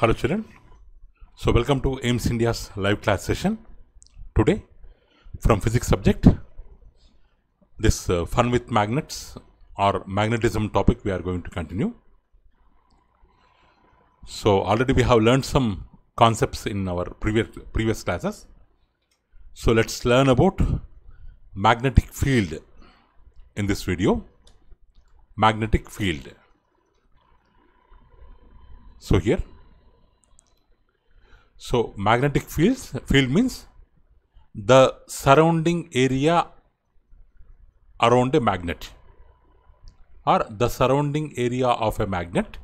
Hello children. So welcome to AIMS India's live class session. Today from physics subject, this uh, fun with magnets or magnetism topic we are going to continue. So already we have learned some concepts in our previous, previous classes. So let's learn about magnetic field in this video. Magnetic field. So here so magnetic fields, field means the surrounding area around a magnet or the surrounding area of a magnet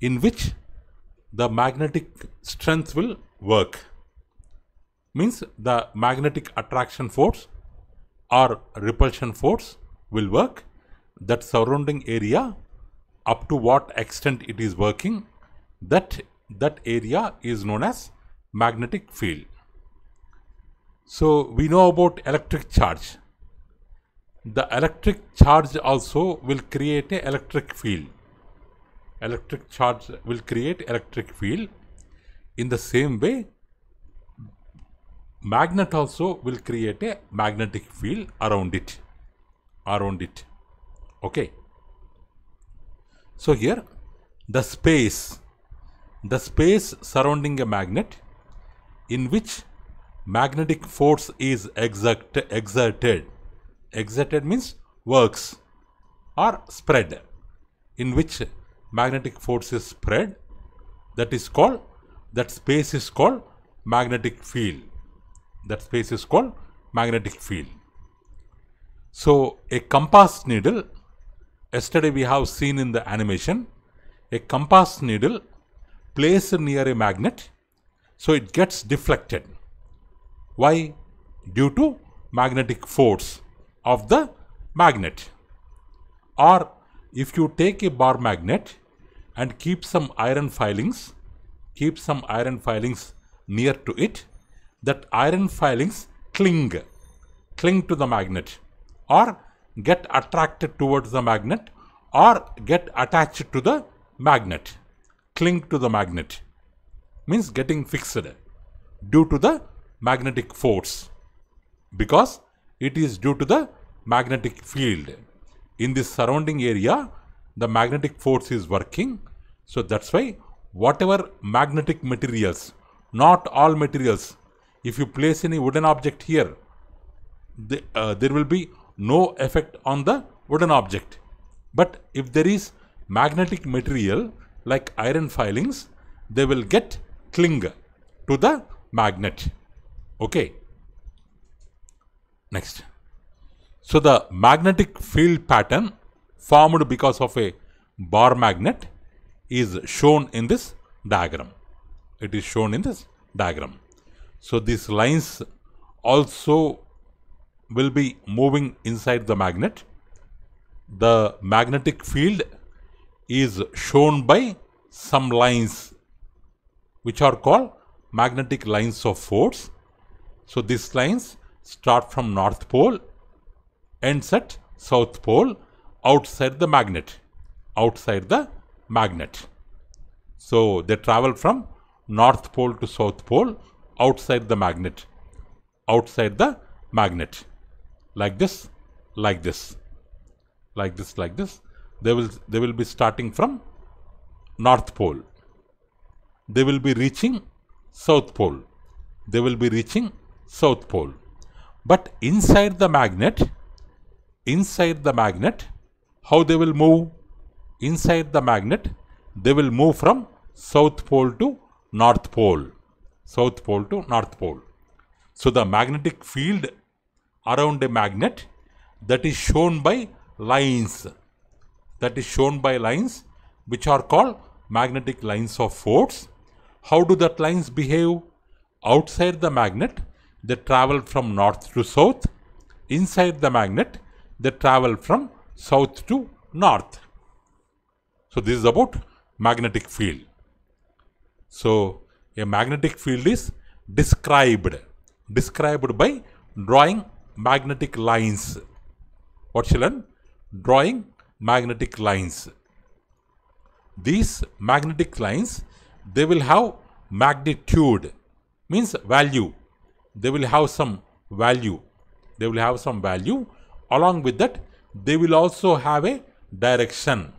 in which the magnetic strength will work means the magnetic attraction force or repulsion force will work that surrounding area up to what extent it is working that that area is known as magnetic field. So we know about electric charge. The electric charge also will create a electric field. Electric charge will create electric field. In the same way, magnet also will create a magnetic field around it. Around it. Okay. So here, the space the space surrounding a magnet in which magnetic force is exert, exerted. Exerted means works or spread. In which magnetic force is spread, that is called, that space is called magnetic field. That space is called magnetic field. So, a compass needle, yesterday we have seen in the animation, a compass needle placed near a magnet, so it gets deflected. Why? Due to magnetic force of the magnet. Or if you take a bar magnet and keep some iron filings, keep some iron filings near to it, that iron filings cling, cling to the magnet or get attracted towards the magnet or get attached to the magnet cling to the magnet means getting fixed due to the magnetic force because it is due to the magnetic field. In this surrounding area, the magnetic force is working. So that's why whatever magnetic materials, not all materials, if you place any wooden object here, the, uh, there will be no effect on the wooden object. But if there is magnetic material like iron filings, they will get cling to the magnet. Okay. Next. So the magnetic field pattern formed because of a bar magnet is shown in this diagram. It is shown in this diagram. So these lines also will be moving inside the magnet. The magnetic field is shown by some lines which are called magnetic lines of force. So these lines start from North Pole, ends at South Pole outside the magnet, outside the magnet. So they travel from North Pole to South Pole outside the magnet, outside the magnet, like this, like this, like this, like this they will they will be starting from north pole they will be reaching south pole they will be reaching south pole but inside the magnet inside the magnet how they will move inside the magnet they will move from south pole to north pole south pole to north pole so the magnetic field around a magnet that is shown by lines that is shown by lines which are called magnetic lines of force. How do that lines behave? Outside the magnet, they travel from north to south. Inside the magnet, they travel from south to north. So, this is about magnetic field. So, a magnetic field is described, described by drawing magnetic lines. What shall I Drawing magnetic lines. These magnetic lines, they will have magnitude, means value. They will have some value. They will have some value. Along with that, they will also have a direction.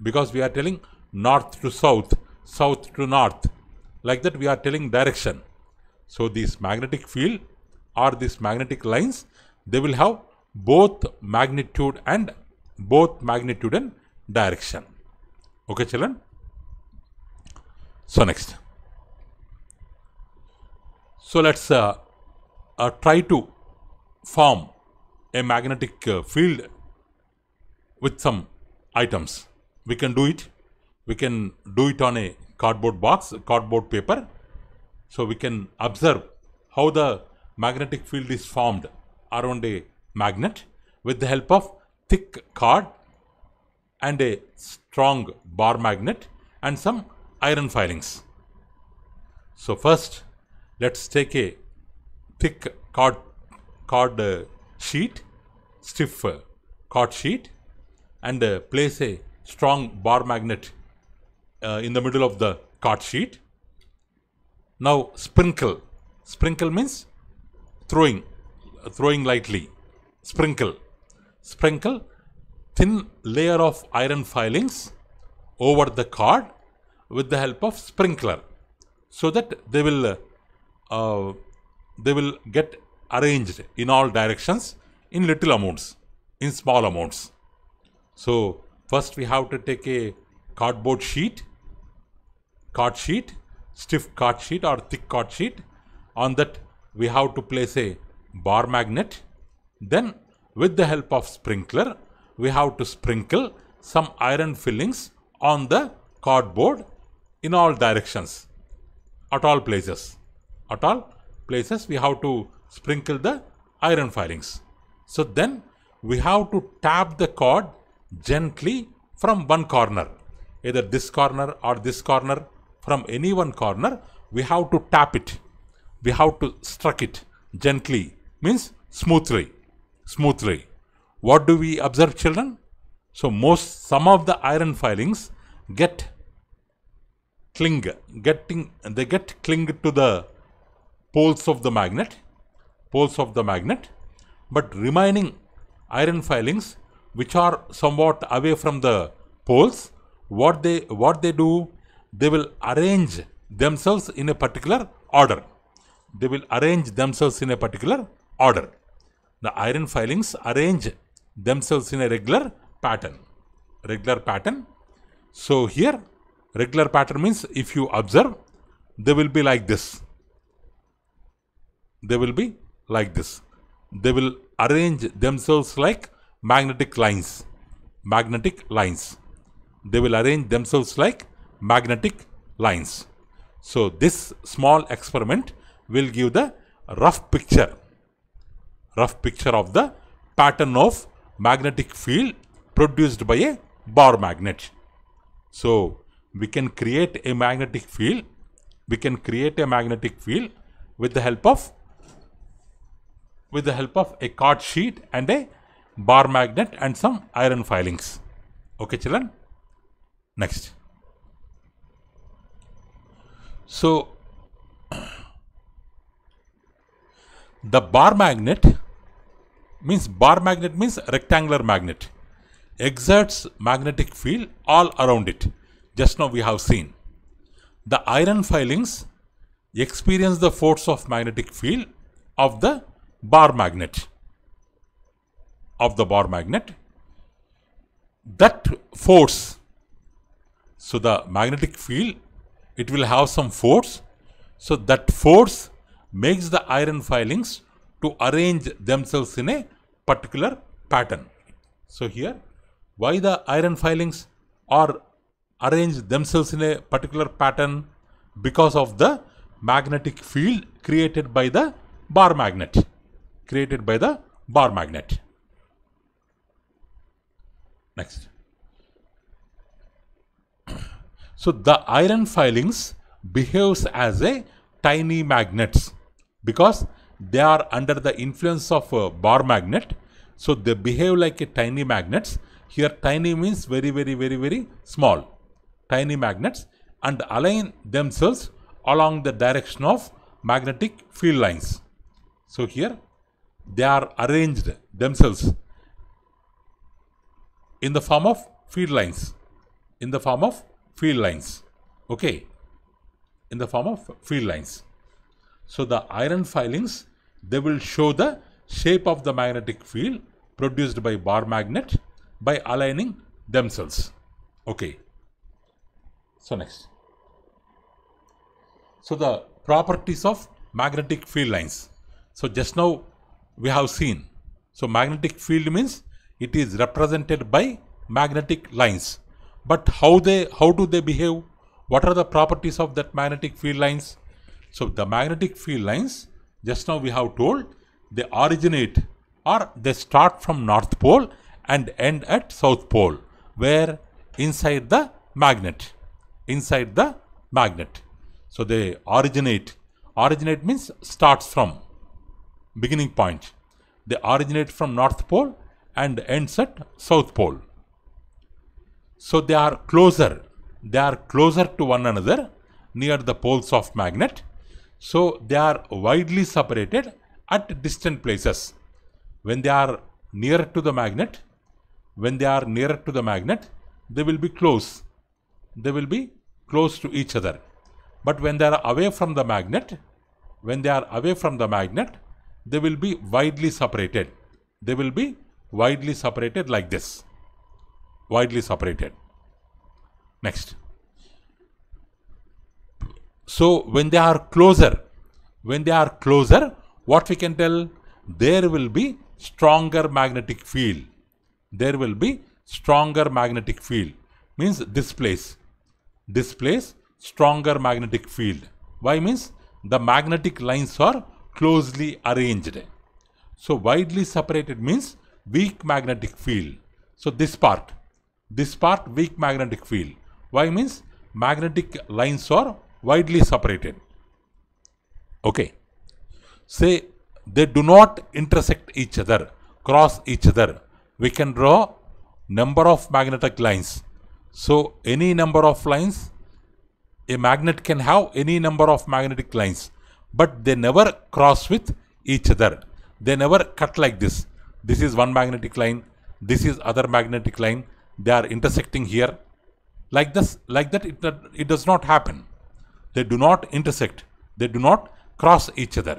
Because we are telling north to south, south to north. Like that, we are telling direction. So, this magnetic field or these magnetic lines, they will have both magnitude and both magnitude and direction. Okay, children? So, next. So, let's uh, uh, try to form a magnetic uh, field with some items. We can do it. We can do it on a cardboard box, cardboard paper. So, we can observe how the magnetic field is formed around a magnet with the help of thick card and a strong bar magnet and some iron filings. So first let's take a thick card, card uh, sheet, stiff uh, card sheet and uh, place a strong bar magnet uh, in the middle of the card sheet. Now sprinkle, sprinkle means throwing, uh, throwing lightly, sprinkle Sprinkle thin layer of iron filings over the card with the help of sprinkler so that they will uh, they will get arranged in all directions in little amounts in small amounts so first we have to take a cardboard sheet card sheet stiff card sheet or thick card sheet on that we have to place a bar magnet then with the help of sprinkler we have to sprinkle some iron fillings on the cardboard in all directions at all places at all places we have to sprinkle the iron filings so then we have to tap the cord gently from one corner either this corner or this corner from any one corner we have to tap it we have to strike it gently means smoothly smoothly. What do we observe children? So most, some of the iron filings get cling, getting, they get cling to the poles of the magnet, poles of the magnet, but remaining iron filings which are somewhat away from the poles, what they, what they do, they will arrange themselves in a particular order. They will arrange themselves in a particular order the iron filings arrange themselves in a regular pattern. Regular pattern. So here regular pattern means if you observe they will be like this. They will be like this. They will arrange themselves like magnetic lines. Magnetic lines. They will arrange themselves like magnetic lines. So this small experiment will give the rough picture rough picture of the pattern of magnetic field produced by a bar magnet. So, we can create a magnetic field, we can create a magnetic field with the help of with the help of a card sheet and a bar magnet and some iron filings. Okay, children. Next. So, the bar magnet means bar magnet means rectangular magnet exerts magnetic field all around it just now we have seen the iron filings experience the force of magnetic field of the bar magnet of the bar magnet that force so the magnetic field it will have some force so that force makes the iron filings to arrange themselves in a particular pattern. So here, why the iron filings are arranged themselves in a particular pattern? Because of the magnetic field created by the bar magnet, created by the bar magnet. Next. So the iron filings behaves as a tiny magnets because they are under the influence of a bar magnet. So they behave like a tiny magnets. Here tiny means very, very, very, very small. Tiny magnets and align themselves along the direction of magnetic field lines. So here they are arranged themselves in the form of field lines. In the form of field lines. Okay. In the form of field lines. So the iron filings they will show the shape of the magnetic field produced by bar magnet by aligning themselves. Okay. So next. So the properties of magnetic field lines. So just now we have seen. So magnetic field means it is represented by magnetic lines. But how they how do they behave? What are the properties of that magnetic field lines? So the magnetic field lines just now we have told they originate or they start from North Pole and end at South Pole where inside the magnet inside the magnet so they originate originate means starts from beginning point they originate from North Pole and ends at South Pole so they are closer they are closer to one another near the poles of magnet so they are widely separated at distant places. When they are near to the magnet, when they are near to the magnet, they will be close. They will be close to each other. But when they are away from the magnet, when they are away from the magnet, they will be widely separated. They will be widely separated like this. Widely separated. Next. So when they are closer, when they are closer, what we can tell? There will be stronger magnetic field. There will be stronger magnetic field. Means this this place stronger magnetic field. Why means the magnetic lines are closely arranged. So widely separated means weak magnetic field. So this part, this part weak magnetic field. Why means magnetic lines are widely separated. Okay. Say they do not intersect each other, cross each other. We can draw number of magnetic lines. So any number of lines, a magnet can have any number of magnetic lines, but they never cross with each other. They never cut like this. This is one magnetic line, this is other magnetic line, they are intersecting here. Like this, like that, it, it does not happen. They do not intersect. They do not cross each other.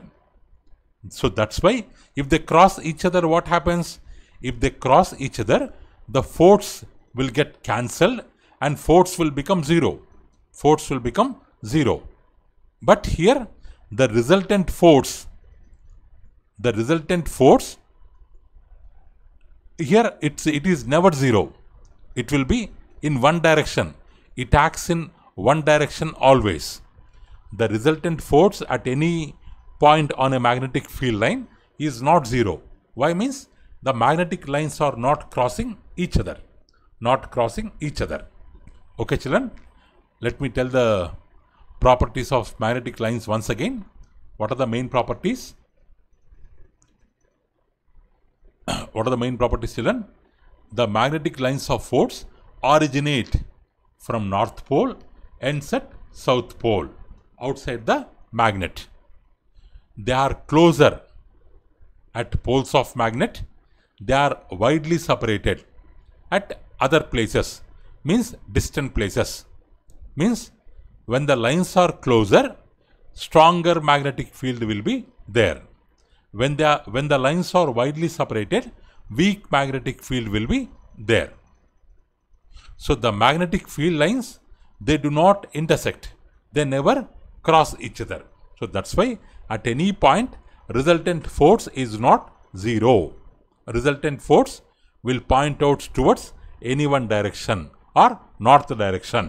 So that's why if they cross each other, what happens? If they cross each other, the force will get cancelled and force will become zero. Force will become zero. But here, the resultant force, the resultant force, here it's, it is never zero. It will be in one direction. It acts in one direction always the resultant force at any point on a magnetic field line is not zero. Why means the magnetic lines are not crossing each other, not crossing each other. Okay children, let me tell the properties of magnetic lines once again. What are the main properties? what are the main properties children? The magnetic lines of force originate from North Pole ends at South Pole outside the magnet. They are closer at poles of magnet. They are widely separated at other places, means distant places. Means when the lines are closer, stronger magnetic field will be there. When, they are, when the lines are widely separated, weak magnetic field will be there. So the magnetic field lines, they do not intersect. They never cross each other. So that's why at any point resultant force is not zero. Resultant force will point out towards any one direction or north direction.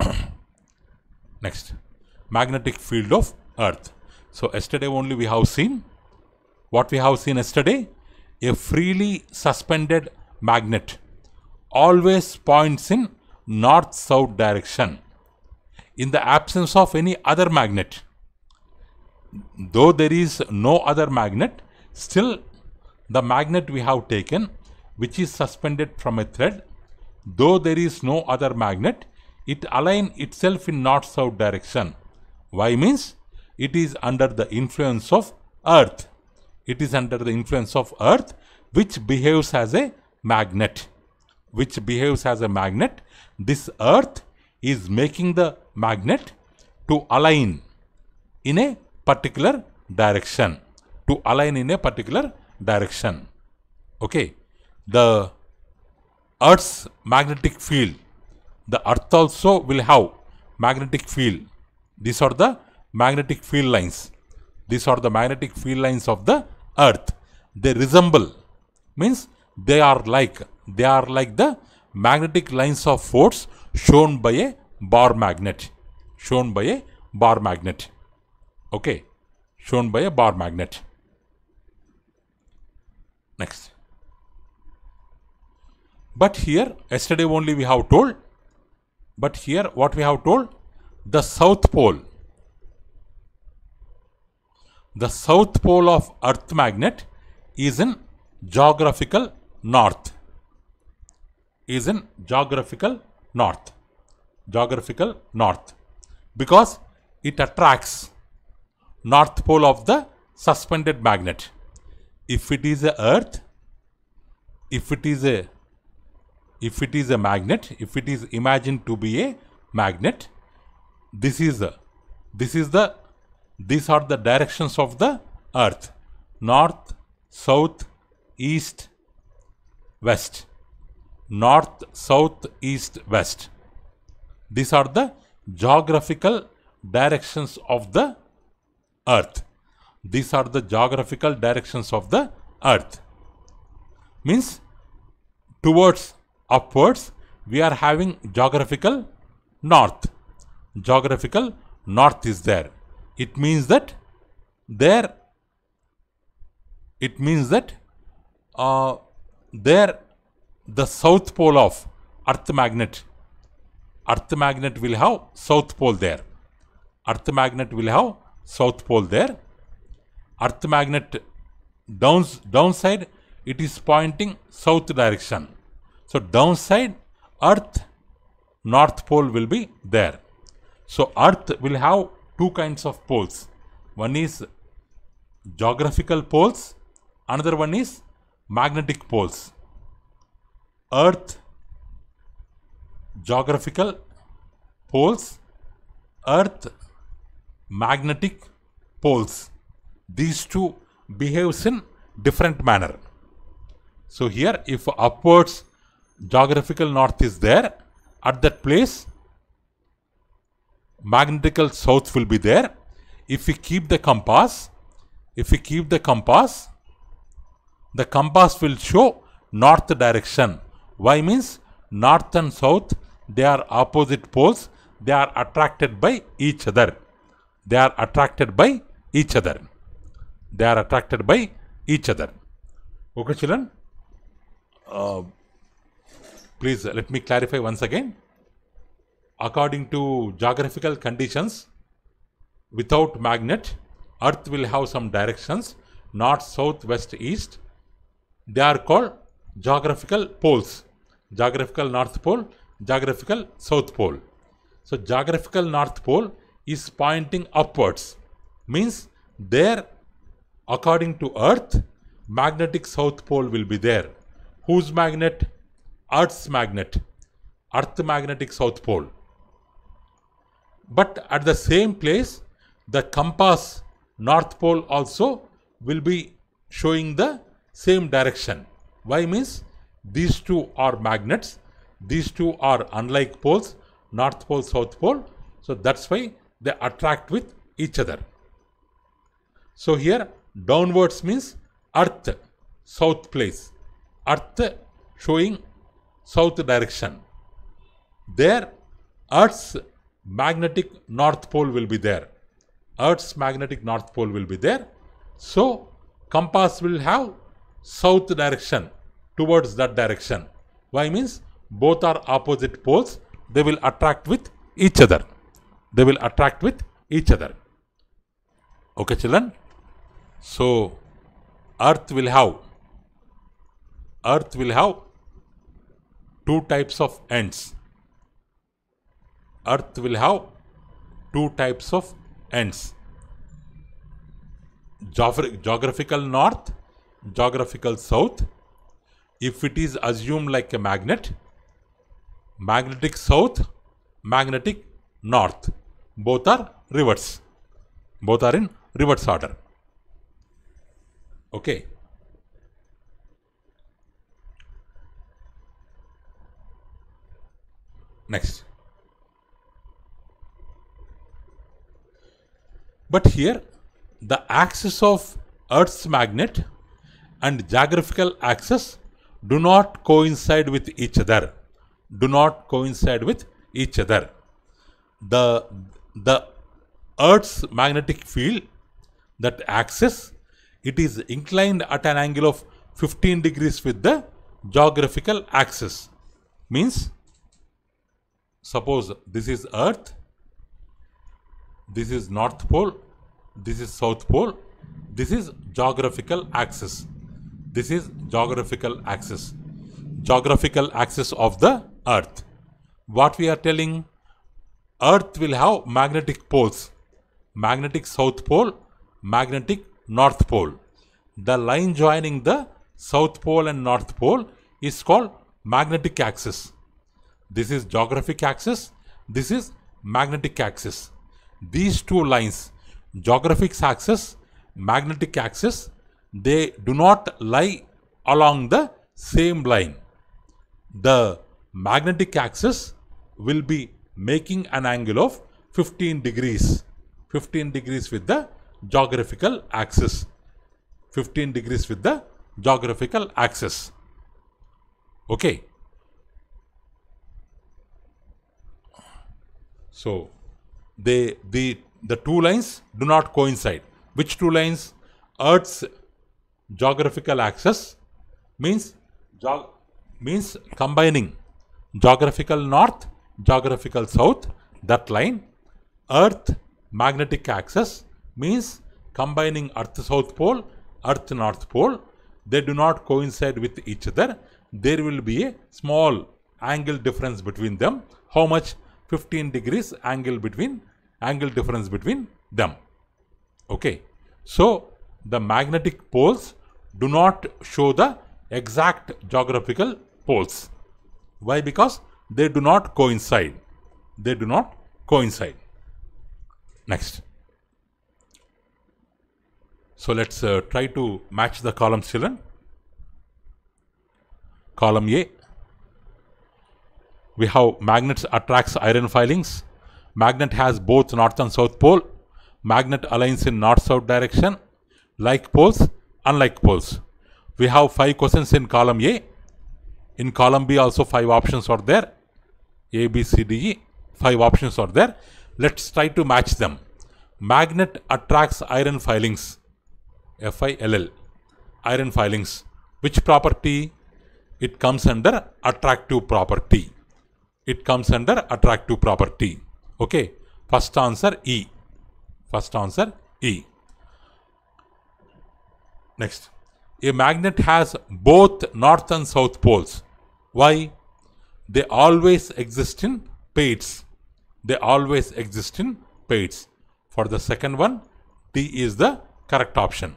Next, magnetic field of earth. So yesterday only we have seen what we have seen yesterday a freely suspended magnet always points in north south direction in the absence of any other magnet. Though there is no other magnet, still the magnet we have taken, which is suspended from a thread, though there is no other magnet, it align itself in north-south direction. Why means? It is under the influence of earth. It is under the influence of earth which behaves as a magnet. Which behaves as a magnet. This earth is making the magnet to align in a particular direction. To align in a particular direction. Okay. The Earth's magnetic field. The Earth also will have magnetic field. These are the magnetic field lines. These are the magnetic field lines of the Earth. They resemble, means they are like, they are like the magnetic lines of force shown by a bar magnet shown by a bar magnet. Okay, shown by a bar magnet. Next. But here, yesterday only we have told, but here what we have told? The south pole. The south pole of earth magnet is in geographical north. Is in geographical north geographical north because it attracts north pole of the suspended magnet. If it is a earth, if it is a if it is a magnet, if it is imagined to be a magnet, this is the, this is the these are the directions of the earth north south east west north south east west these are the geographical directions of the earth. These are the geographical directions of the earth. Means towards upwards we are having geographical north. Geographical north is there. It means that there it means that uh, there the south pole of earth magnet earth magnet will have south pole there. Earth magnet will have south pole there. Earth magnet downs, downside, it is pointing south direction. So downside, earth north pole will be there. So earth will have two kinds of poles. One is geographical poles, another one is magnetic poles. Earth geographical poles, earth magnetic poles. These two behaves in different manner. So here if upwards geographical north is there, at that place magnetical south will be there. If we keep the compass, if we keep the compass, the compass will show north direction. Y means north and south they are opposite poles. They are attracted by each other. They are attracted by each other. They are attracted by each other. Okay, children? Uh, please let me clarify once again. According to geographical conditions, without magnet, Earth will have some directions, north, south, west, east. They are called geographical poles. Geographical north pole geographical south pole. So geographical north pole is pointing upwards means there according to earth magnetic south pole will be there. Whose magnet? Earth's magnet. Earth magnetic south pole. But at the same place the compass north pole also will be showing the same direction. Why means these two are magnets these two are unlike poles, North Pole, South Pole. So that's why they attract with each other. So here downwards means earth, south place. Earth showing south direction. There earth's magnetic north pole will be there. Earth's magnetic north pole will be there. So compass will have south direction towards that direction. Why means both are opposite poles, they will attract with each other. They will attract with each other. Okay, children? So, Earth will have, Earth will have two types of ends. Earth will have two types of ends. geographical north, geographical south. If it is assumed like a magnet, magnetic south, magnetic north. Both are reverse. Both are in reverse order. Okay. Next. But here, the axis of Earth's magnet and geographical axis do not coincide with each other do not coincide with each other. The, the Earth's magnetic field that axis, it is inclined at an angle of 15 degrees with the geographical axis. Means, suppose this is Earth, this is North Pole, this is South Pole, this is geographical axis. This is geographical axis. Geographical axis of the earth what we are telling earth will have magnetic poles magnetic south pole magnetic north pole the line joining the south pole and north pole is called magnetic axis this is geographic axis this is magnetic axis these two lines geographic axis magnetic axis they do not lie along the same line the magnetic axis will be making an angle of 15 degrees. 15 degrees with the geographical axis. 15 degrees with the geographical axis. Okay. So, they, the, the two lines do not coincide. Which two lines? Earth's geographical axis means, means combining geographical north, geographical south, that line. Earth magnetic axis means combining Earth south pole, Earth north pole. They do not coincide with each other. There will be a small angle difference between them. How much? 15 degrees angle between angle difference between them. Okay. So, the magnetic poles do not show the exact geographical poles. Why? Because they do not coincide. They do not coincide. Next. So let's uh, try to match the column. children. Column A. We have magnets attracts iron filings. Magnet has both north and south pole. Magnet aligns in north-south direction. Like poles, unlike poles. We have five questions in column A. In column B also five options are there. A, B, C, D, E, five options are there. Let's try to match them. Magnet attracts iron filings. F-I-L-L. Iron filings. Which property? It comes under attractive property. It comes under attractive property. Okay. First answer E. First answer E. Next. A magnet has both north and south poles. Why? They always exist in pairs. They always exist in pairs. For the second one, D is the correct option.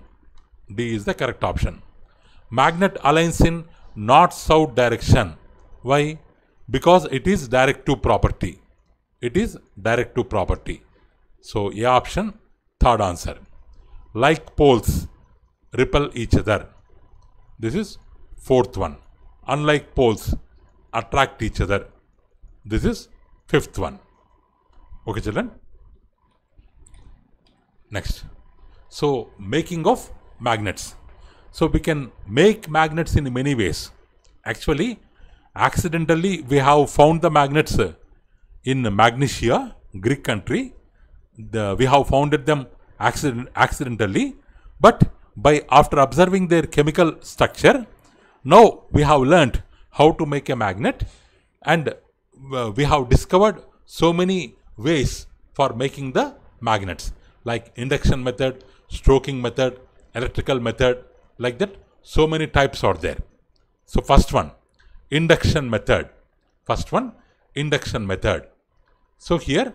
D is the correct option. Magnet aligns in north-south direction. Why? Because it is direct to property. It is direct to property. So A option, third answer. Like poles, repel each other. This is fourth one unlike poles, attract each other. This is fifth one. Okay, children? Next. So, making of magnets. So, we can make magnets in many ways. Actually, accidentally, we have found the magnets in Magnesia, Greek country. The, we have founded them accident, accidentally, but by after observing their chemical structure, now we have learned how to make a magnet and uh, we have discovered so many ways for making the magnets like induction method, stroking method, electrical method like that so many types are there. So first one induction method. First one induction method. So here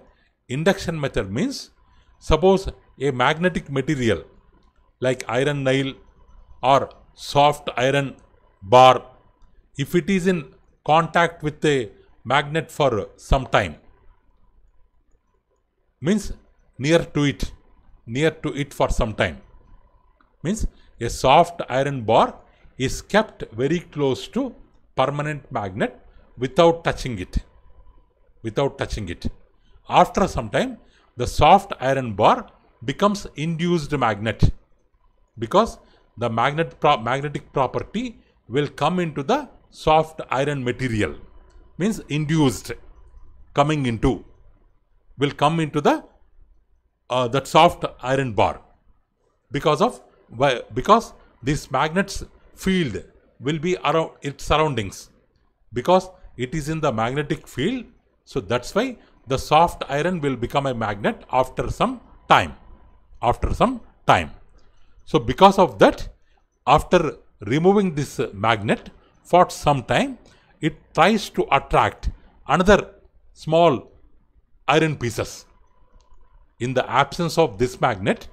induction method means suppose a magnetic material like iron nail or soft iron bar if it is in contact with a magnet for some time means near to it near to it for some time means a soft iron bar is kept very close to permanent magnet without touching it without touching it after some time the soft iron bar becomes induced magnet because the magnet pro magnetic property will come into the soft iron material means induced coming into will come into the uh, that soft iron bar because of why because this magnet's field will be around its surroundings because it is in the magnetic field so that's why the soft iron will become a magnet after some time after some time so because of that after removing this magnet for some time it tries to attract another small iron pieces. In the absence of this magnet,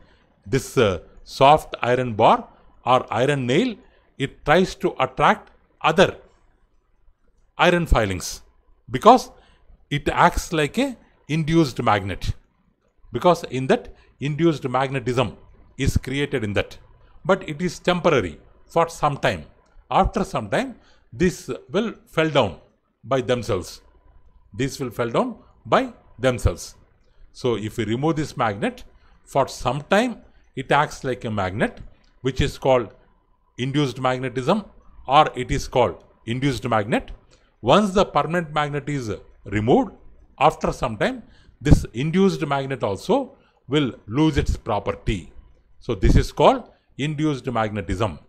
this uh, soft iron bar or iron nail, it tries to attract other iron filings because it acts like a induced magnet because in that induced magnetism is created in that but it is temporary for some time. After some time, this will fall down by themselves. This will fall down by themselves. So, if we remove this magnet, for some time it acts like a magnet which is called induced magnetism or it is called induced magnet. Once the permanent magnet is removed, after some time, this induced magnet also will lose its property. So, this is called induced magnetism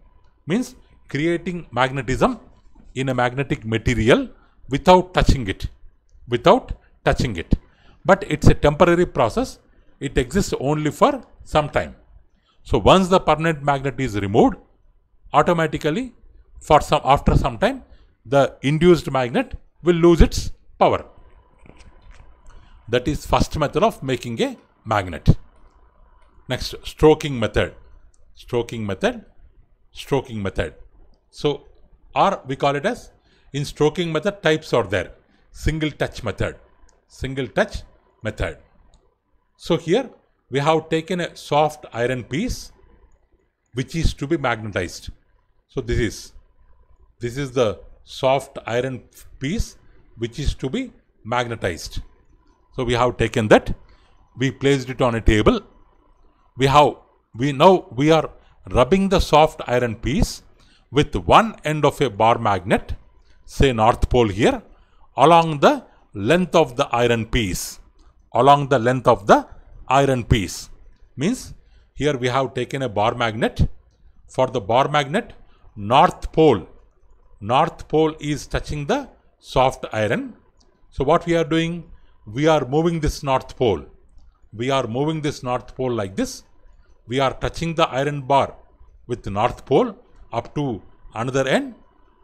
means creating magnetism in a magnetic material without touching it without touching it but it's a temporary process it exists only for some time so once the permanent magnet is removed automatically for some after some time the induced magnet will lose its power that is first method of making a magnet next stroking method stroking method stroking method. So, or we call it as in stroking method types are there. Single touch method. Single touch method. So here we have taken a soft iron piece which is to be magnetized. So this is this is the soft iron piece which is to be magnetized. So we have taken that, we placed it on a table. We have we now we are rubbing the soft iron piece with one end of a bar magnet, say North Pole here, along the length of the iron piece. Along the length of the iron piece. Means here we have taken a bar magnet. For the bar magnet, North Pole. North Pole is touching the soft iron. So what we are doing? We are moving this North Pole. We are moving this North Pole like this we are touching the iron bar with north pole up to another end.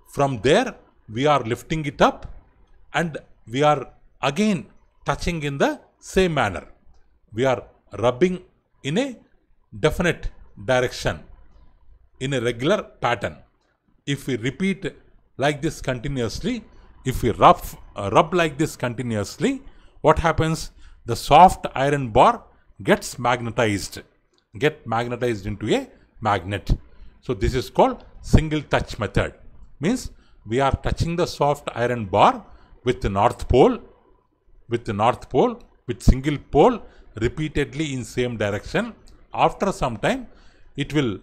From there, we are lifting it up and we are again touching in the same manner. We are rubbing in a definite direction in a regular pattern. If we repeat like this continuously, if we rub, uh, rub like this continuously, what happens? The soft iron bar gets magnetized get magnetized into a magnet. So this is called single touch method. Means we are touching the soft iron bar with the north pole, with the north pole, with single pole repeatedly in same direction. After some time, it will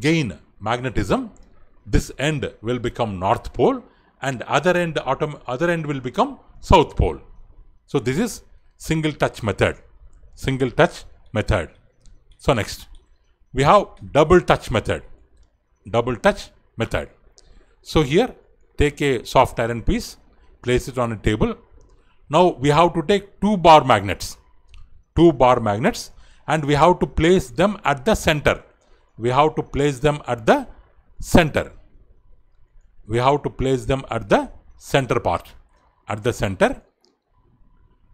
gain magnetism. This end will become north pole and other end, other end will become south pole. So this is single touch method. Single touch method. So next, we have double touch method. Double touch method. So here, take a soft iron piece, place it on a table. Now we have to take two bar magnets, two bar magnets and we have to place them at the center. We have to place them at the center. We have to place them at the center part, at the center.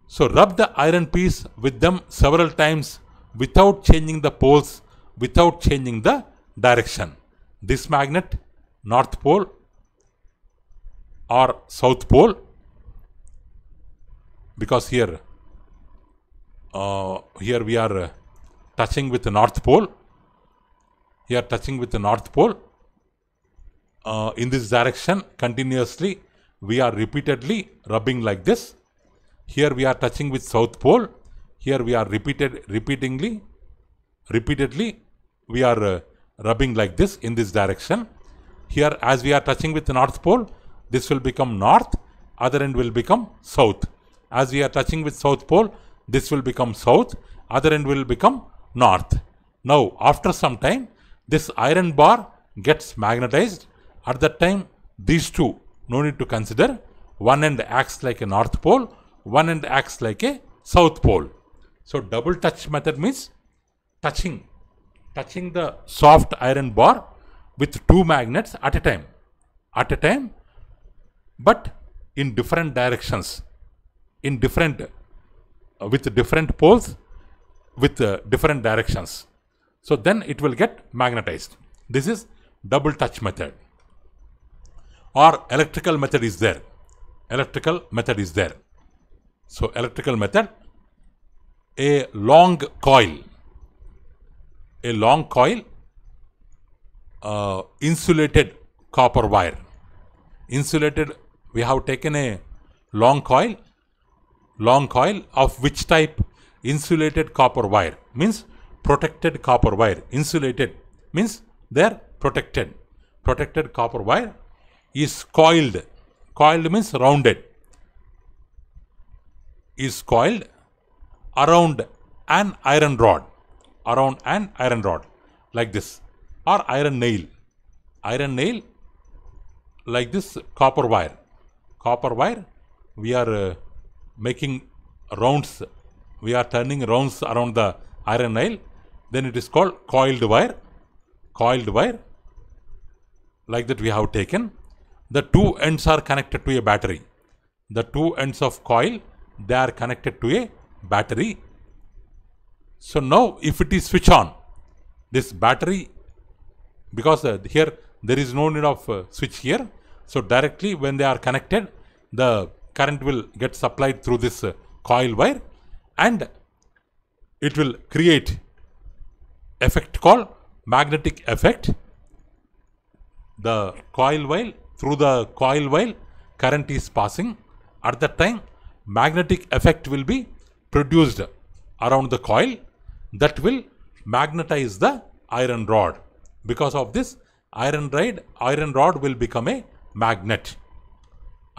So rub the iron piece with them several times without changing the poles, without changing the direction. This magnet, north pole or south pole, because here, uh, here we are uh, touching with the north pole, here touching with the north pole, uh, in this direction continuously, we are repeatedly rubbing like this. Here we are touching with south pole here we are repeated repeatedly repeatedly we are uh, rubbing like this in this direction here as we are touching with the north pole this will become north other end will become south as we are touching with south pole this will become south other end will become north now after some time this iron bar gets magnetized at that time these two no need to consider one end acts like a north pole one end acts like a south pole so double touch method means touching, touching the soft iron bar with two magnets at a time, at a time, but in different directions, in different, uh, with different poles, with uh, different directions. So then it will get magnetized. This is double touch method or electrical method is there. Electrical method is there. So electrical method a long coil, a long coil, uh, insulated copper wire. Insulated, we have taken a long coil, long coil of which type? Insulated copper wire means protected copper wire. Insulated means they are protected. Protected copper wire is coiled. Coiled means rounded. Is coiled around an iron rod, around an iron rod like this or iron nail, iron nail like this copper wire, copper wire we are uh, making rounds, we are turning rounds around the iron nail then it is called coiled wire, coiled wire like that we have taken. The two ends are connected to a battery. The two ends of coil, they are connected to a battery. So now if it is switch on, this battery, because uh, here there is no need of uh, switch here. So directly when they are connected, the current will get supplied through this uh, coil wire and it will create effect called magnetic effect. The coil wire, through the coil wire, current is passing. At that time, magnetic effect will be produced around the coil that will magnetize the iron rod. Because of this iron rod, iron rod will become a magnet.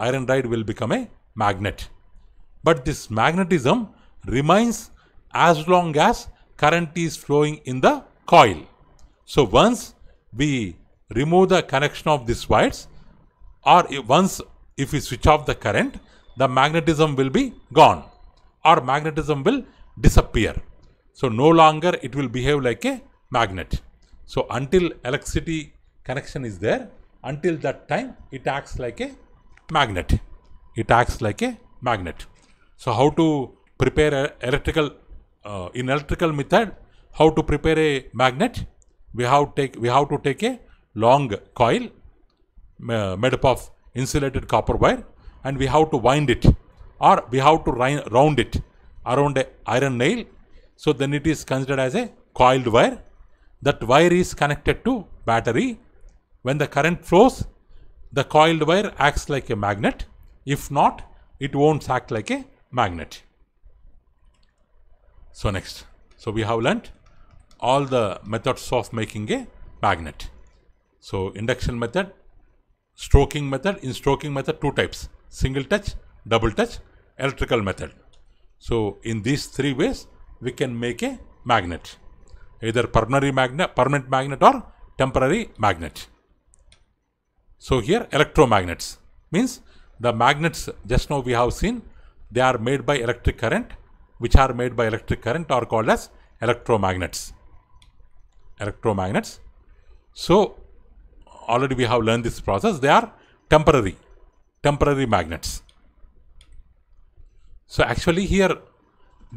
Iron rod will become a magnet. But this magnetism remains as long as current is flowing in the coil. So once we remove the connection of these wires or once if we switch off the current, the magnetism will be gone our magnetism will disappear. So no longer it will behave like a magnet. So until electricity connection is there, until that time it acts like a magnet. It acts like a magnet. So how to prepare electrical, uh, in electrical method, how to prepare a magnet? We have, take, we have to take a long coil uh, made up of insulated copper wire and we have to wind it or we have to round it around a iron nail. So then it is considered as a coiled wire. That wire is connected to battery. When the current flows, the coiled wire acts like a magnet. If not, it won't act like a magnet. So next. So we have learnt all the methods of making a magnet. So induction method, stroking method. In stroking method, two types. Single touch, double touch electrical method. So in these three ways, we can make a magnet, either permanent magnet, permanent magnet or temporary magnet. So here electromagnets means the magnets just now we have seen they are made by electric current which are made by electric current are called as electromagnets. Electromagnets. So already we have learned this process they are temporary temporary magnets. So actually here,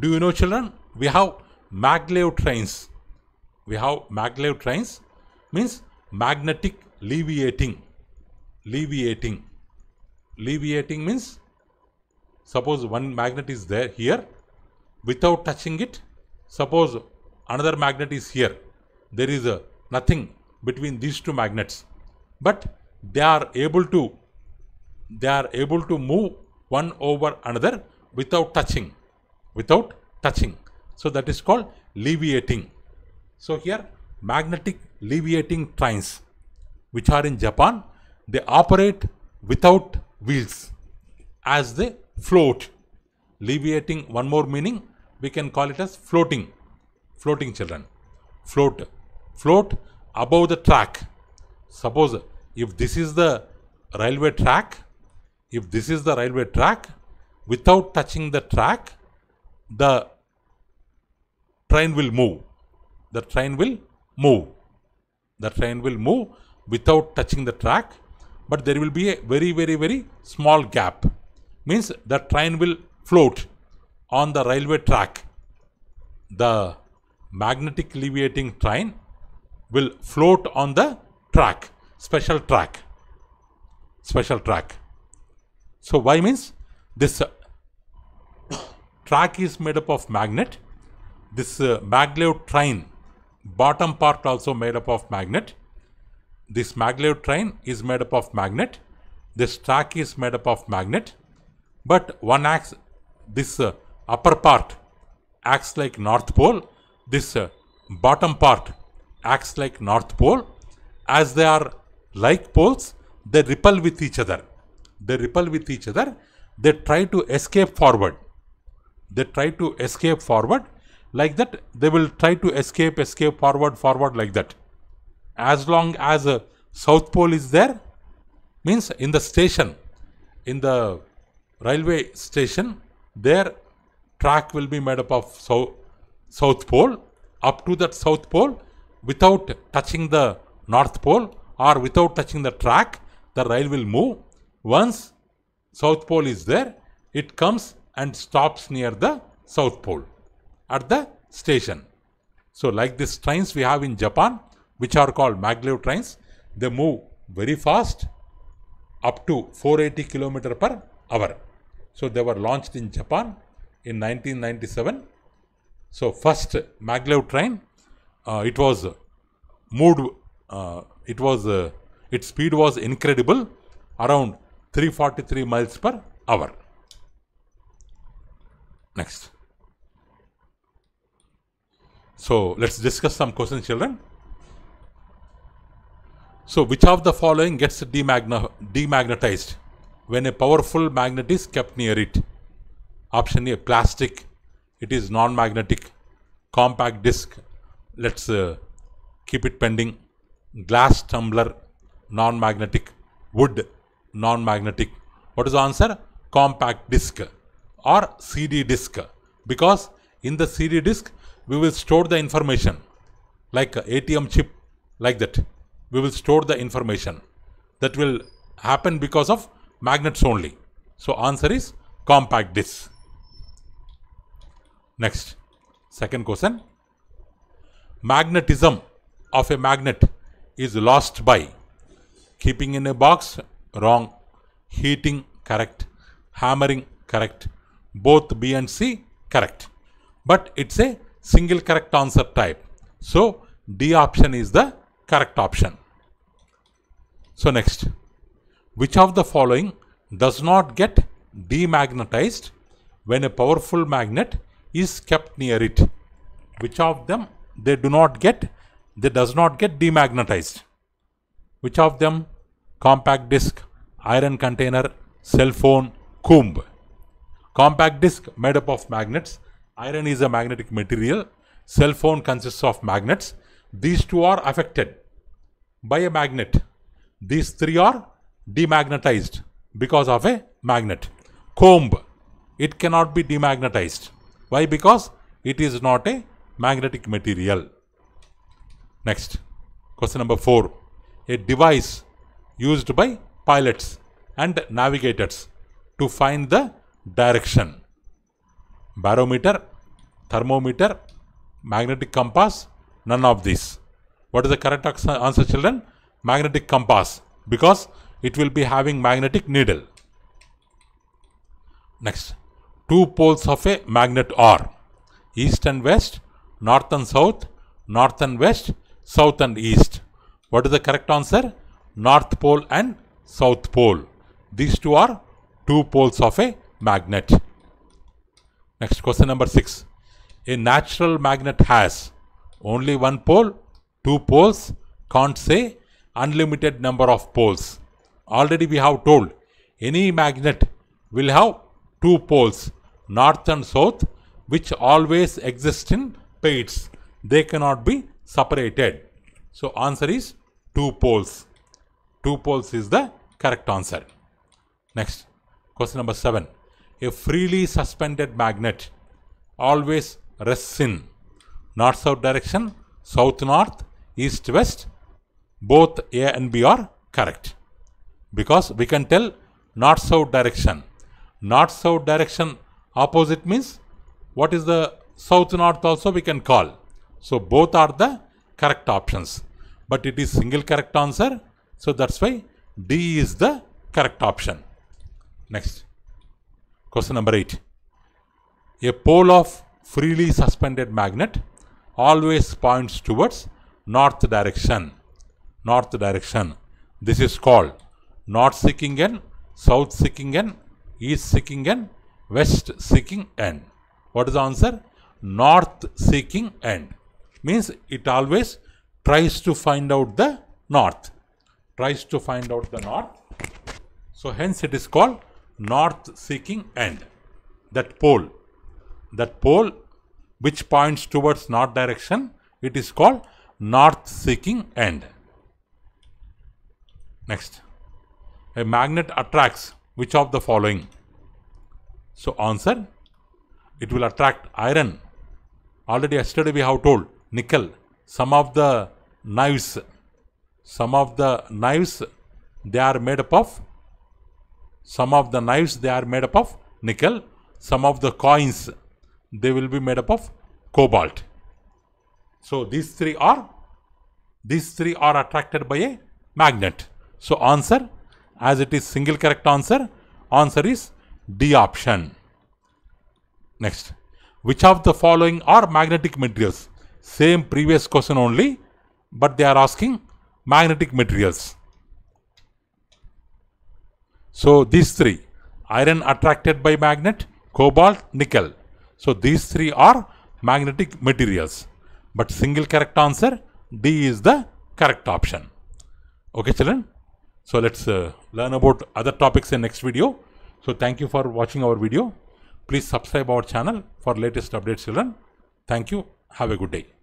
do you know children, we have maglev trains. We have maglev trains means magnetic leviating. Leviating. Leviating means suppose one magnet is there here without touching it. Suppose another magnet is here. There is a nothing between these two magnets. But they are able to they are able to move one over another without touching, without touching. So that is called leviating. So here magnetic leviating trains which are in Japan, they operate without wheels as they float. Leviating, one more meaning, we can call it as floating, floating children, float, float above the track. Suppose if this is the railway track, if this is the railway track, without touching the track, the train will move. The train will move. The train will move without touching the track, but there will be a very, very, very small gap. Means the train will float on the railway track. The magnetic levitating train will float on the track, special track. Special track. So, why means this uh, track is made up of magnet. This uh, maglev train bottom part also made up of magnet. This maglev train is made up of magnet. This track is made up of magnet. But one acts, this uh, upper part acts like north pole. This uh, bottom part acts like north pole. As they are like poles, they repel with each other. They repel with each other they try to escape forward. They try to escape forward like that. They will try to escape, escape forward, forward like that. As long as a uh, South Pole is there, means in the station, in the railway station, their track will be made up of so, South Pole up to that South Pole without touching the North Pole or without touching the track, the rail will move. Once south pole is there, it comes and stops near the south pole at the station. So like these trains we have in Japan, which are called maglev trains, they move very fast up to 480 km per hour. So they were launched in Japan in 1997. So first maglev train, uh, it was moved, uh, it was, uh, its speed was incredible around 343 miles per hour. Next. So let's discuss some questions children. So which of the following gets demagnetized when a powerful magnet is kept near it? Option A plastic, it is non-magnetic, compact disc, let's uh, keep it pending, glass tumbler, non-magnetic, wood, non-magnetic. What is the answer? Compact disk or CD disk because in the CD disk we will store the information like ATM chip like that. We will store the information that will happen because of magnets only. So answer is compact disk. Next, second question. Magnetism of a magnet is lost by keeping in a box wrong heating correct hammering correct both b and c correct but it's a single correct answer type so d option is the correct option so next which of the following does not get demagnetized when a powerful magnet is kept near it which of them they do not get they does not get demagnetized which of them compact disc, iron container, cell phone, comb. Compact disc made up of magnets. Iron is a magnetic material. Cell phone consists of magnets. These two are affected by a magnet. These three are demagnetized because of a magnet. Comb, it cannot be demagnetized. Why? Because it is not a magnetic material. Next, question number four. A device used by pilots and navigators to find the direction. Barometer, thermometer, magnetic compass, none of these. What is the correct answer children? Magnetic compass because it will be having magnetic needle. Next, two poles of a magnet are east and west, north and south, north and west, south and east. What is the correct answer? north pole and south pole. These two are two poles of a magnet. Next question number 6. A natural magnet has only one pole, two poles, can't say unlimited number of poles. Already we have told any magnet will have two poles, north and south, which always exist in pairs. They cannot be separated. So answer is two poles. Two poles is the correct answer. Next, question number seven. A freely suspended magnet always rests in north-south direction, south-north, east-west. Both A and B are correct because we can tell north-south direction. North-south direction opposite means what is the south-north also we can call. So both are the correct options. But it is single correct answer so that's why D is the correct option. Next. Question number 8. A pole of freely suspended magnet always points towards north direction. North direction. This is called north seeking end, south seeking end, east seeking end, west seeking end. What is the answer? North seeking end. Means it always tries to find out the north tries to find out the north. So hence it is called north seeking end. That pole, that pole which points towards north direction, it is called north seeking end. Next, a magnet attracts which of the following? So answer, it will attract iron. Already yesterday we have told nickel. Some of the knives some of the knives they are made up of some of the knives they are made up of nickel some of the coins they will be made up of cobalt so these three are these three are attracted by a magnet so answer as it is single correct answer answer is d option next which of the following are magnetic materials same previous question only but they are asking magnetic materials. So these three, iron attracted by magnet, cobalt, nickel. So these three are magnetic materials. But single correct answer, D is the correct option. Okay children. So let's uh, learn about other topics in next video. So thank you for watching our video. Please subscribe our channel for latest updates children. Thank you. Have a good day.